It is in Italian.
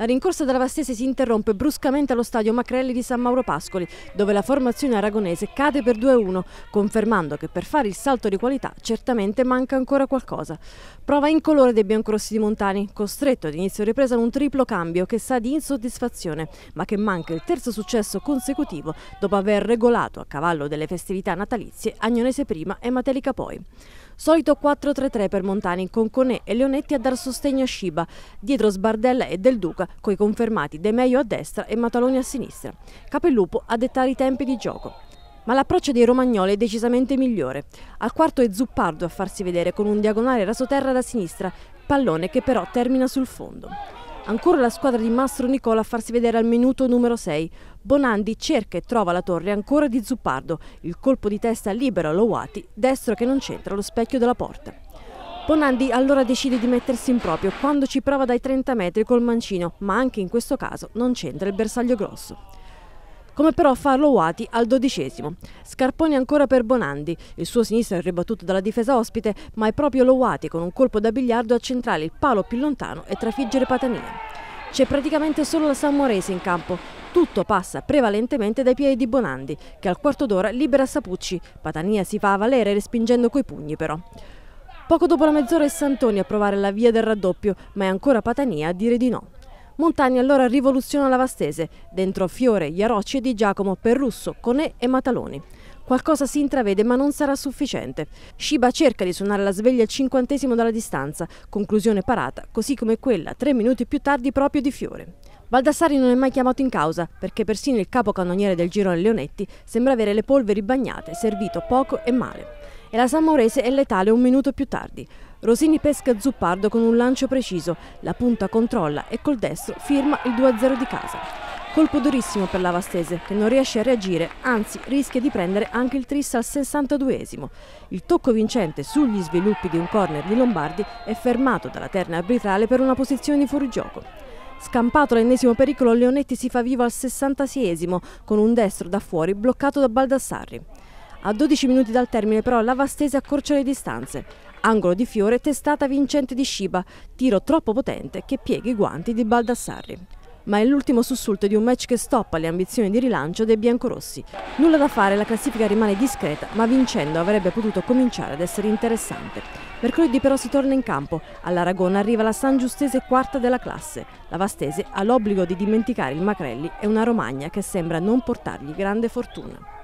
La rincorsa della Vastese si interrompe bruscamente allo stadio Macrelli di San Mauro Pascoli, dove la formazione aragonese cade per 2-1, confermando che per fare il salto di qualità certamente manca ancora qualcosa. Prova in colore dei biancorossi di Montani, costretto ad inizio ripresa un triplo cambio che sa di insoddisfazione, ma che manca il terzo successo consecutivo dopo aver regolato a cavallo delle festività natalizie Agnonese prima e Matelica poi. Solito 4-3-3 per Montani con Conè e Leonetti a dar sostegno a Sciba, dietro Sbardella e Del Duca, coi confermati De Meio a destra e Mataloni a sinistra. Capellupo a dettare i tempi di gioco. Ma l'approccio dei romagnoli è decisamente migliore. Al quarto è Zuppardo a farsi vedere con un diagonale rasoterra da sinistra, pallone che però termina sul fondo. Ancora la squadra di Mastro Nicola a farsi vedere al minuto numero 6. Bonandi cerca e trova la torre ancora di Zuppardo. Il colpo di testa libera a Lowati, destro che non c'entra lo specchio della porta. Bonandi allora decide di mettersi in proprio quando ci prova dai 30 metri col mancino, ma anche in questo caso non c'entra il bersaglio grosso come però farlo Wati al dodicesimo. Scarponi ancora per Bonandi, il suo sinistro è ribattuto dalla difesa ospite, ma è proprio Lowati con un colpo da biliardo a centrare il palo più lontano e trafiggere Patania. C'è praticamente solo la Samorese in campo, tutto passa prevalentemente dai piedi di Bonandi, che al quarto d'ora libera Sapucci, Patania si fa a valere respingendo coi pugni però. Poco dopo la mezz'ora è Santoni a provare la via del raddoppio, ma è ancora Patania a dire di no. Montagna allora rivoluziona la Vastese, dentro Fiore, Iarocci di Giacomo Perrusso, Conè e Mataloni. Qualcosa si intravede ma non sarà sufficiente. Shiba cerca di suonare la sveglia al cinquantesimo dalla distanza, conclusione parata, così come quella tre minuti più tardi proprio di Fiore. Baldassari non è mai chiamato in causa perché persino il capo cannoniere del girone Leonetti sembra avere le polveri bagnate, servito poco e male e la Sammaurese è letale un minuto più tardi. Rosini pesca Zuppardo con un lancio preciso, la punta controlla e col destro firma il 2-0 di casa. Colpo durissimo per la Vastese che non riesce a reagire, anzi rischia di prendere anche il triss al 62esimo. Il tocco vincente sugli sviluppi di un corner di Lombardi è fermato dalla terna arbitrale per una posizione di fuorigioco. Scampato l'ennesimo pericolo, Leonetti si fa vivo al 66esimo con un destro da fuori bloccato da Baldassarri. A 12 minuti dal termine però la Vastese accorcia le distanze. Angolo di Fiore, testata vincente di Shiba, tiro troppo potente che piega i guanti di Baldassarri. Ma è l'ultimo sussulto di un match che stoppa le ambizioni di rilancio dei biancorossi. Nulla da fare, la classifica rimane discreta, ma vincendo avrebbe potuto cominciare ad essere interessante. Mercoledì però si torna in campo. All'Aragona arriva la San Giustese quarta della classe. La Vastese ha l'obbligo di dimenticare il Macrelli e una Romagna che sembra non portargli grande fortuna.